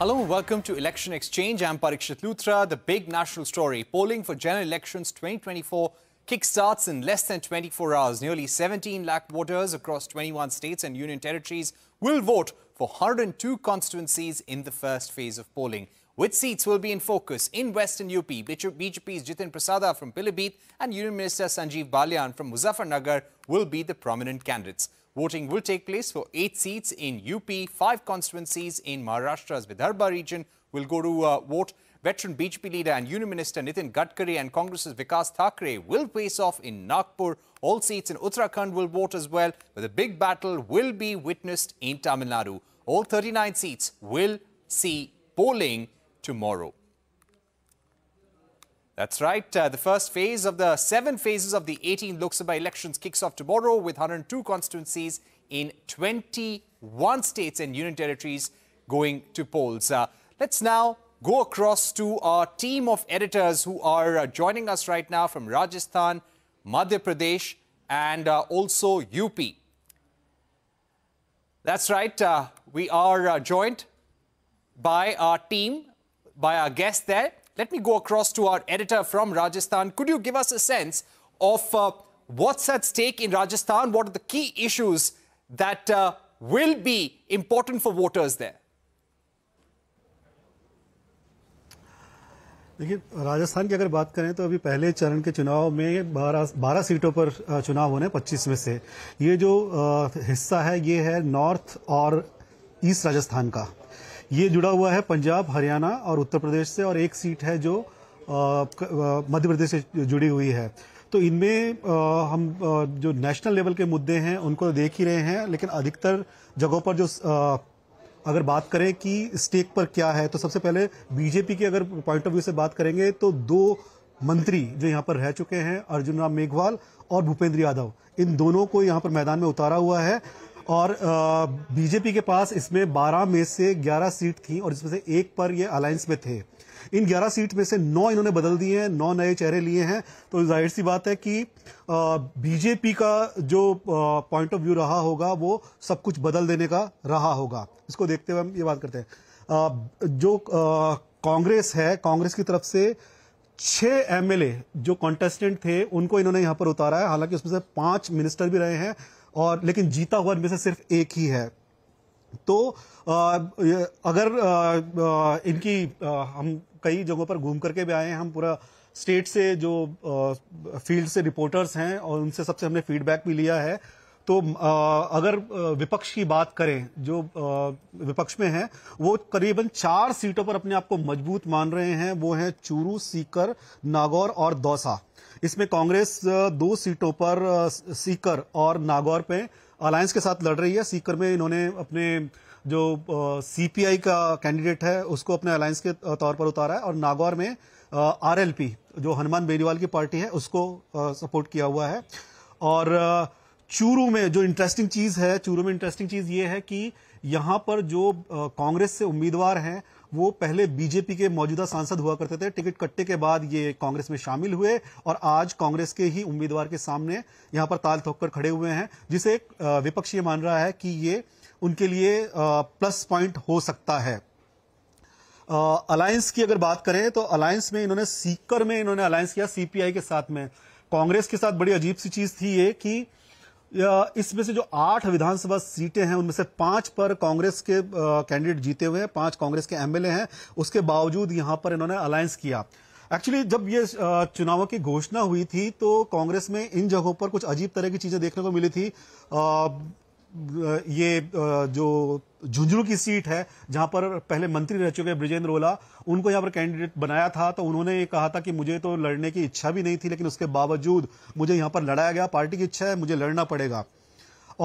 Hello and welcome to Election Exchange. I'm Parikshit Luthra. The big national story polling for general elections 2024 kickstarts in less than 24 hours. Nearly 17 lakh voters across 21 states and union territories will vote for 102 constituencies in the first phase of polling. Which seats will be in focus in Western UP? BJP's Jitin Prasada from Pilibhit and Union Minister Sanjeev Balyan from Muzaffarnagar will be the prominent candidates. Voting will take place for eight seats in UP. Five constituencies in Maharashtra's Vidarbha region will go to uh, vote. Veteran BJP leader and Union Minister Nitin Gadkari and Congress's Vikas Thakre will face off in Nagpur. All seats in Uttarakhand will vote as well, but the big battle will be witnessed in Tamil Nadu. All 39 seats will see polling tomorrow. That's right. Uh, the first phase of the seven phases of the 18 Lok Sabha elections kicks off tomorrow with 102 constituencies in 21 states and union territories going to polls. Uh, let's now go across to our team of editors who are uh, joining us right now from Rajasthan, Madhya Pradesh, and uh, also UP. That's right. Uh, we are uh, joined by our team by our guest there. Let me go across to our editor from Rajasthan. Could you give us a sense of uh, what's at stake in Rajasthan? What are the key issues that uh, will be important for voters there? देखिए राजस्थान की अगर बात करें तो अभी पहले चरण के चुनाव में 12 12 सीटों पर चुनाव होने 25 में से ये जो हिस्सा है ये है नॉर्थ और ईस्ट राजस्थान का ये जुड़ा हुआ है पंजाब हरियाणा और उत्तर प्रदेश से और एक सीट है जो मध्य प्रदेश से जुड़ी हुई है तो इनमें हम जो नेशनल लेवल के मुद्दे हैं उनको तो देख ही रहे हैं लेकिन अधिकतर जगहों पर जो अगर बात करें कि स्टेक पर क्या है तो सबसे पहले बीजेपी के अगर पॉइंट ऑफ व्यू से बात करेंगे तो दो मंत्री जो यहाँ पर रह चुके हैं अर्जुन राम मेघवाल और भूपेंद्र यादव इन दोनों को यहाँ पर मैदान में उतारा हुआ है और बीजेपी के पास इसमें 12 में से 11 सीट थी और इसमें से एक पर ये अलायंस में थे इन 11 सीट में से नौ इन्होंने बदल दिए हैं नौ नए चेहरे लिए हैं तो जाहिर सी बात है कि बीजेपी का जो पॉइंट ऑफ व्यू रहा होगा वो सब कुछ बदल देने का रहा होगा इसको देखते हुए हम ये बात करते हैं जो कांग्रेस है कांग्रेस की तरफ से छह एमएलए जो कॉन्टेस्टेंट थे उनको इन्होंने यहाँ पर उतारा है हालांकि उसमें से पांच मिनिस्टर भी रहे हैं और लेकिन जीता हुआ इनमें से सिर्फ एक ही है तो आ, अगर आ, आ, इनकी आ, हम कई जगहों पर घूम करके भी आए हैं हम पूरा स्टेट से जो फील्ड से रिपोर्टर्स हैं और उनसे सबसे हमने फीडबैक भी लिया है तो अगर विपक्ष की बात करें जो विपक्ष में है वो करीबन चार सीटों पर अपने आप को मजबूत मान रहे हैं वो हैं चूरू सीकर नागौर और दौसा इसमें कांग्रेस दो सीटों पर सीकर और नागौर पे अलायंस के साथ लड़ रही है सीकर में इन्होंने अपने जो सीपीआई का कैंडिडेट है उसको अपने अलायंस के तौर पर उतारा है और नागौर में आरएलपी जो हनुमान बेनीवाल की पार्टी है उसको सपोर्ट किया हुआ है और चूरू में जो इंटरेस्टिंग चीज है चूरू में इंटरेस्टिंग चीज ये है कि यहां पर जो कांग्रेस से उम्मीदवार हैं वो पहले बीजेपी के मौजूदा सांसद हुआ करते थे टिकट कट्टे के बाद ये कांग्रेस में शामिल हुए और आज कांग्रेस के ही उम्मीदवार के सामने यहां पर ताल थोक कर खड़े हुए हैं जिसे विपक्ष ये मान रहा है कि ये उनके लिए प्लस पॉइंट हो सकता है अलायंस की अगर बात करें तो अलायंस में इन्होंने सीकर में इन्होंने अलायंस किया सीपीआई के साथ में कांग्रेस के साथ बड़ी अजीब सी चीज थी ये कि इसमें से जो आठ विधानसभा सीटें हैं उनमें से पांच पर कांग्रेस के कैंडिडेट जीते हुए हैं पांच कांग्रेस के एमएलए हैं उसके बावजूद यहां पर इन्होंने अलायंस किया एक्चुअली जब ये चुनावों की घोषणा हुई थी तो कांग्रेस में इन जगहों पर कुछ अजीब तरह की चीजें देखने को मिली थी ये जो झुंझुनू की सीट है जहां पर पहले मंत्री रह चुके ब्रिजेंद्र ओला उनको यहां पर कैंडिडेट बनाया था तो उन्होंने ये कहा था कि मुझे तो लड़ने की इच्छा भी नहीं थी लेकिन उसके बावजूद मुझे यहां पर लड़ाया गया पार्टी की इच्छा है मुझे लड़ना पड़ेगा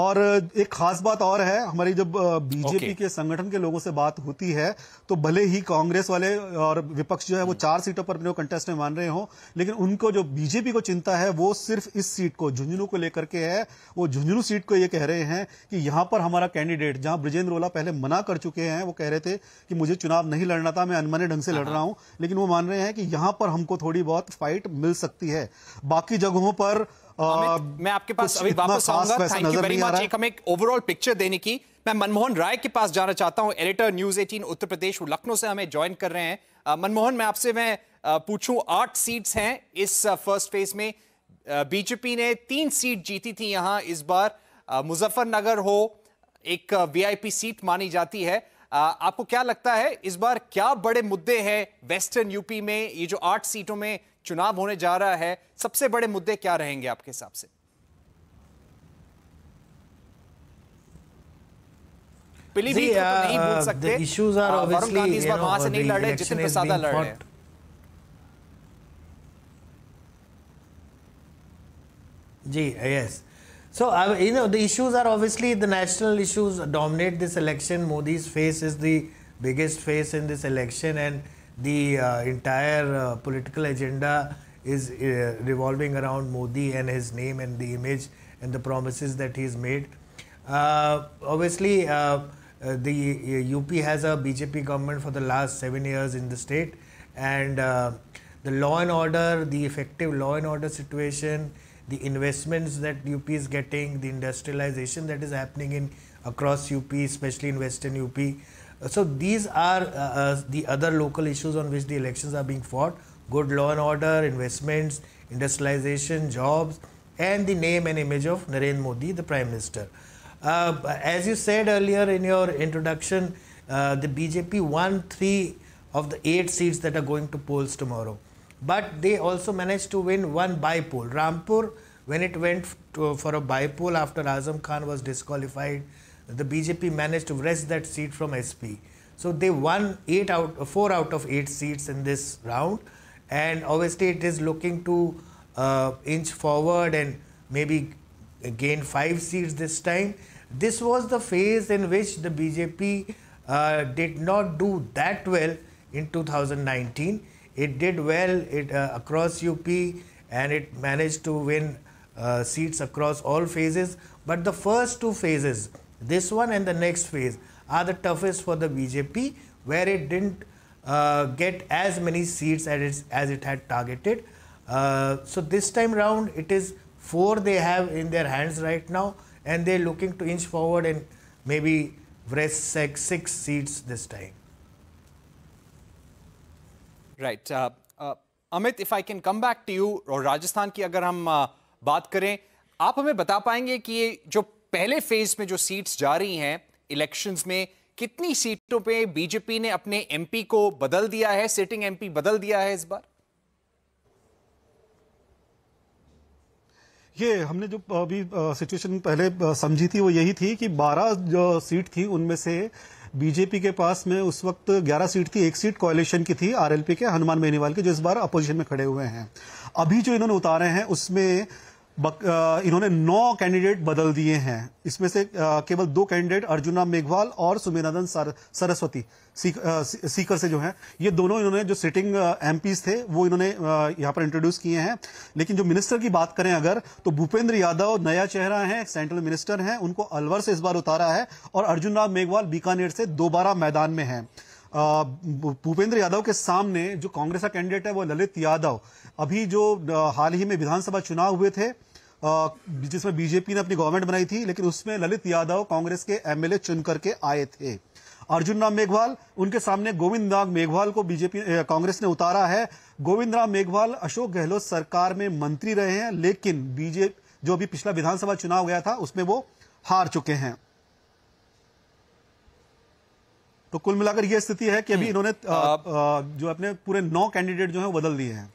और एक खास बात और है हमारी जब बीजेपी okay. के संगठन के लोगों से बात होती है तो भले ही कांग्रेस वाले और विपक्ष जो है वो हम्म। चार सीटों पर अपने कंटेस्ट में मान रहे हो लेकिन उनको जो बीजेपी को चिंता है वो सिर्फ इस सीट को झुंझुनू को लेकर के है वो झुंझुनू सीट को ये कह रहे हैं कि यहां पर हमारा कैंडिडेट जहां ब्रजेंद्र रोला पहले मना कर चुके हैं वो कह रहे थे कि मुझे चुनाव नहीं लड़ना था मैं अनमने ढंग से लड़ रहा हाँ। हूं लेकिन वो मान रहे हैं कि यहां पर हमको थोड़ी बहुत फाइट मिल सकती है बाकी जगहों पर मैं आपके पास अभी वापस आऊंगा थैंक यू वेरी मच एक हमें ओवरऑल पिक्चर देने की मैं मनमोहन राय के पास जाना चाहता हूं एडिटर न्यूज 18 उत्तर प्रदेश लखनऊ से हमें ज्वाइन कर रहे हैं मनमोहन मैं आपसे मैं पूछूं आठ सीट्स हैं इस फर्स्ट फेज में बीजेपी ने तीन सीट जीती थी यहां इस बार मुजफ्फरनगर हो एक वीआईपी सीट मानी जाती है आपको क्या लगता है इस बार क्या बड़े मुद्दे हैं वेस्टर्न यूपी में ये जो आठ सीटों में चुनाव होने जा रहा है सबसे बड़े मुद्दे क्या रहेंगे आपके हिसाब से पीलीभीत तो नहीं भूल सकते इश्यूज आर ऑब्वियसली इस बार वहां से नहीं लड़े जितिन प्रसादा लड़ रहे हैं जी yes So, you know, the issues are obviously the national issues dominate this election. Modi's face is the biggest face in this election, and the uh, entire uh, political agenda is uh, revolving around Modi and his name and the image and the promises that he's made. Uh, obviously, uh, the UP has a BJP government for the last seven years in the state, and the law and order, the effective law and order situation the investments that UP is getting, the industrialization that is happening in across UP, especially in Western UP. Uh, so these are uh, uh, the other local issues on which the elections are being fought. Good law and order, investments, industrialization, jobs, and the name and image of Narendra Modi, the Prime Minister. Uh, as you said earlier in your introduction, uh, the BJP won three of the eight seats that are going to polls tomorrow but they also managed to win one bipole. Rampur, when it went to, for a bipole after Azam Khan was disqualified, the BJP managed to wrest that seat from SP. So they won eight out, four out of eight seats in this round, and obviously it is looking to uh, inch forward and maybe gain five seats this time. This was the phase in which the BJP uh, did not do that well in 2019 it did well it, uh, across UP and it managed to win uh, seats across all phases. But the first two phases, this one and the next phase, are the toughest for the BJP, where it didn't uh, get as many seats as, as it had targeted. Uh, so this time round, it is four they have in their hands right now, and they're looking to inch forward and maybe wrest six seats this time. Right Amit if I can come back to you और राजस्थान की अगर हम uh, बात करें आप हमें बता पाएंगे कि ये जो पहले फेज में जो सीट्स जा रही हैं इलेक्शंस में कितनी सीटों पे बीजेपी ने अपने एमपी को बदल दिया है सिटिंग एमपी बदल दिया है इस बार ये हमने जो अभी सिचुएशन पहले समझी थी वो यही थी कि 12 जो सीट थी उनमें से बीजेपी के पास में उस वक्त 11 सीट थी एक सीट कोलेशन की थी आरएलपी के हनुमान बेनीवाल के जो इस बार अपोजिशन में खड़े हुए हैं अभी जो इन्होंने उतारे हैं उसमें इन्होंने नौ कैंडिडेट बदल दिए हैं इसमें से केवल दो कैंडिडेट अर्जुना मेघवाल और सुमेनादन सर, सरस्वती सीक, सीकर से जो हैं ये दोनों इन्होंने जो सिटिंग एमपीज थे वो इन्होंने यहाँ पर इंट्रोड्यूस किए हैं लेकिन जो मिनिस्टर की बात करें अगर तो भूपेंद्र यादव नया चेहरा है सेंट्रल मिनिस्टर हैं उनको अलवर से इस बार उतारा है और अर्जुन राम मेघवाल बीकानेर से दोबारा मैदान में है भूपेंद्र यादव के सामने जो कांग्रेस का कैंडिडेट है वो ललित यादव अभी जो हाल ही में विधानसभा चुनाव हुए थे जिसमें बीजेपी ने अपनी गवर्नमेंट बनाई थी लेकिन उसमें ललित यादव कांग्रेस के एमएलए चुन करके आए थे अर्जुन राम मेघवाल उनके सामने गोविंद राम मेघवाल को बीजेपी कांग्रेस ने उतारा है गोविंद राम मेघवाल अशोक गहलोत सरकार में मंत्री रहे हैं लेकिन बीजेपी जो अभी पिछला विधानसभा चुनाव गया था उसमें वो हार चुके हैं तो कुल मिलाकर यह स्थिति है कि अभी हम्म। इन्होंने जो अपने पूरे नौ कैंडिडेट जो है वो बदल दिए हैं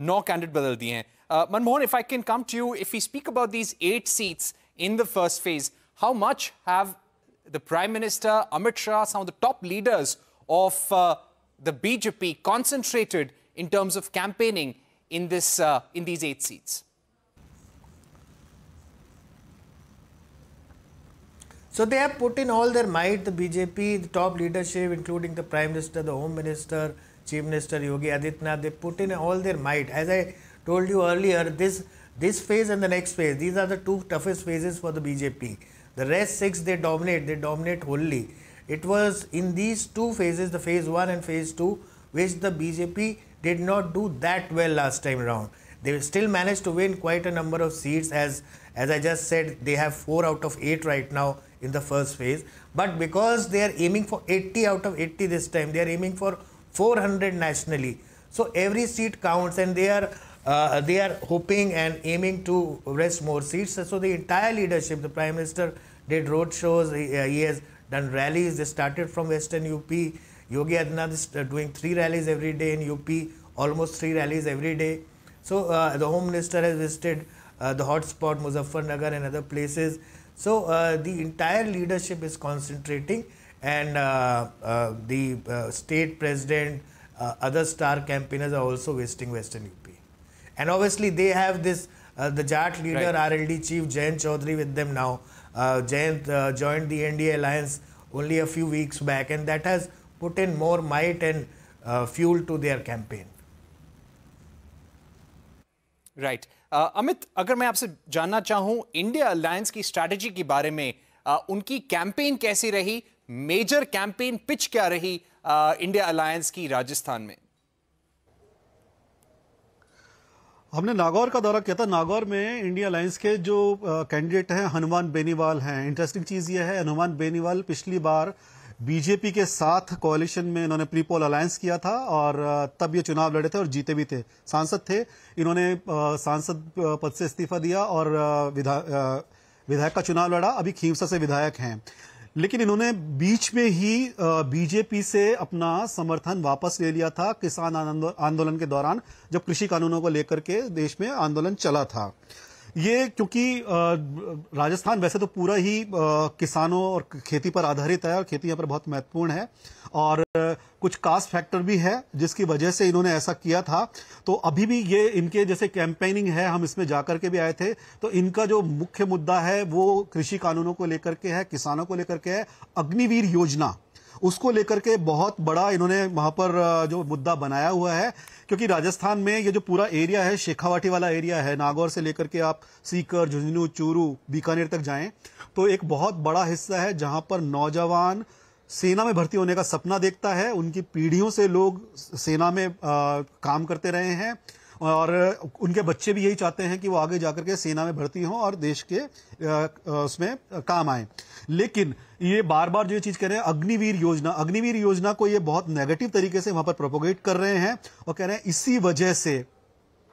नॉट बदल दिए Manmohan, if I can come to you, if we speak about these eight seats in the first phase, how much have the Prime Minister, Amit Shah, some of the top leaders of uh, the BJP concentrated in terms of campaigning in, this, uh, in these eight seats? So they have put in all their might, the BJP, the top leadership, including the Prime Minister, the Home Minister, Chief Minister Yogi Adityanath, they put in all their might. As I told you earlier, this this phase and the next phase, these are the two toughest phases for the BJP. The rest six they dominate, they dominate wholly. It was in these two phases, the phase one and phase two, which the BJP did not do that well last time round. They still managed to win quite a number of seats as as I just said, they have four out of eight right now in the first phase. But because they are aiming for 80 out of 80 this time, they are aiming for 400 nationally. So every seat counts, and they are uh, they are hoping and aiming to wrest more seats. So the entire leadership, the prime minister did road shows. He, uh, he has done rallies. They started from Western UP. Yogi Adinath is uh, doing three rallies every day in UP, almost three rallies every day. So uh, the home minister has visited uh, the hotspot Muzaffarnagar and other places. So uh, the entire leadership is concentrating and uh, uh, the uh, state president, uh, other star campaigners are also visiting Western UP. And obviously, they have this uh, the Jat leader, right. RLD chief Jayant Chaudhary, with them now. Uh, Jayant joined the NDA alliance only a few weeks back, and that has put in more might and uh, fuel to their campaign. right. uh, Amit, अगर मैं आपसे जानना चाहूँ India alliance की strategy के बारे में uh, उनकी कैंपेन कैसी रही मेजर कैंपेन पिच क्या रही आ, इंडिया अलायंस की राजस्थान में हमने नागौर का दौरा किया था नागौर में इंडिया अलायंस के जो कैंडिडेट हैं हनुमान बेनीवाल हैं इंटरेस्टिंग चीज़ यह है हनुमान बेनीवाल पिछली बार बीजेपी के साथ कोलिशन में इन्होंने प्रीपोल अलायंस किया था और तब ये चुनाव लड़े थे और जीते भी थे सांसद थे इन्होंने सांसद पद से इस्तीफा दिया और विधायक का चुनाव लड़ा अभी खीमसा से विधायक हैं लेकिन इन्होंने बीच में ही बीजेपी से अपना समर्थन वापस ले लिया था किसान आंदोलन के दौरान जब कृषि कानूनों को लेकर के देश में आंदोलन चला था ये क्योंकि राजस्थान वैसे तो पूरा ही किसानों और खेती पर आधारित है और खेती यहाँ पर बहुत महत्वपूर्ण है और कुछ कास्ट फैक्टर भी है जिसकी वजह से इन्होंने ऐसा किया था तो अभी भी ये इनके जैसे कैंपेनिंग है हम इसमें जाकर के भी आए थे तो इनका जो मुख्य मुद्दा है वो कृषि कानूनों को लेकर के है किसानों को लेकर के है अग्निवीर योजना उसको लेकर के बहुत बड़ा इन्होंने वहां पर जो मुद्दा बनाया हुआ है क्योंकि राजस्थान में ये जो पूरा एरिया है शेखावाटी वाला एरिया है नागौर से लेकर के आप सीकर झुंझुनू चूरू बीकानेर तक जाएं तो एक बहुत बड़ा हिस्सा है जहां पर नौजवान सेना में भर्ती होने का सपना देखता है उनकी पीढ़ियों से लोग सेना में आ, काम करते रहे हैं और उनके बच्चे भी यही चाहते हैं कि वो आगे जाकर के सेना में भर्ती हों और देश के उसमें काम आए लेकिन ये बार बार जो चीज कह रहे हैं अग्निवीर योजना अग्निवीर योजना को ये बहुत नेगेटिव तरीके से वहां पर प्रोपोगेट कर रहे हैं और कह रहे हैं इसी वजह से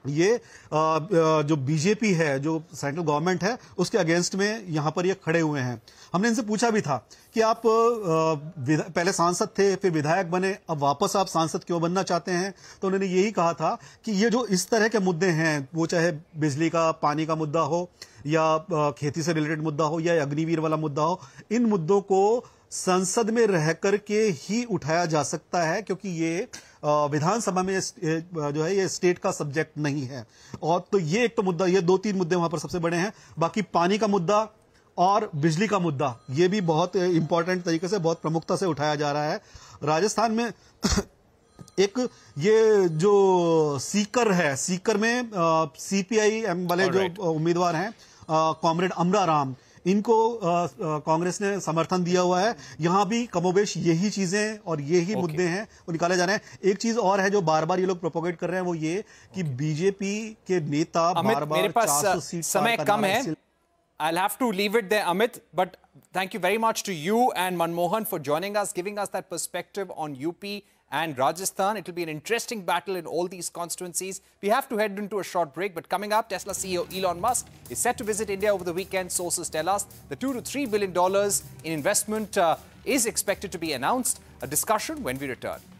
ये जो बीजेपी है जो सेंट्रल गवर्नमेंट है उसके अगेंस्ट में यहाँ पर ये खड़े हुए हैं हमने इनसे पूछा भी था कि आप पहले सांसद थे फिर विधायक बने अब वापस आप सांसद क्यों बनना चाहते हैं तो उन्होंने यही कहा था कि ये जो इस तरह के मुद्दे हैं वो चाहे बिजली का पानी का मुद्दा हो या खेती से रिलेटेड मुद्दा हो या अग्निवीर वाला मुद्दा हो इन मुद्दों को संसद में रह कर के ही उठाया जा सकता है क्योंकि ये विधानसभा में जो है ये स्टेट का सब्जेक्ट नहीं है और तो ये एक तो मुद्दा ये दो तीन मुद्दे वहां पर सबसे बड़े हैं बाकी पानी का मुद्दा और बिजली का मुद्दा ये भी बहुत इंपॉर्टेंट तरीके से बहुत प्रमुखता से उठाया जा रहा है राजस्थान में एक ये जो सीकर है सीकर में सीपीआई एम वाले जो उम्मीदवार हैं कॉमरेड अमरा राम इनको कांग्रेस ने समर्थन दिया हुआ है यहां भी कमोबेश यही चीजें और यही मुद्दे हैं वो निकाले जा रहे हैं एक चीज और है जो बार बार ये लोग प्रोपोगेट कर रहे हैं वो ये कि बीजेपी के नेता बार बार सीट समय कम है I'll have to leave it there, Amit. But thank you very much to you and Manmohan for joining us, giving us that perspective on UP and Rajasthan. It will be an interesting battle in all these constituencies. We have to head into a short break, but coming up, Tesla CEO Elon Musk is set to visit India over the weekend. Sources tell us the two to three billion dollars in investment uh, is expected to be announced. A discussion when we return.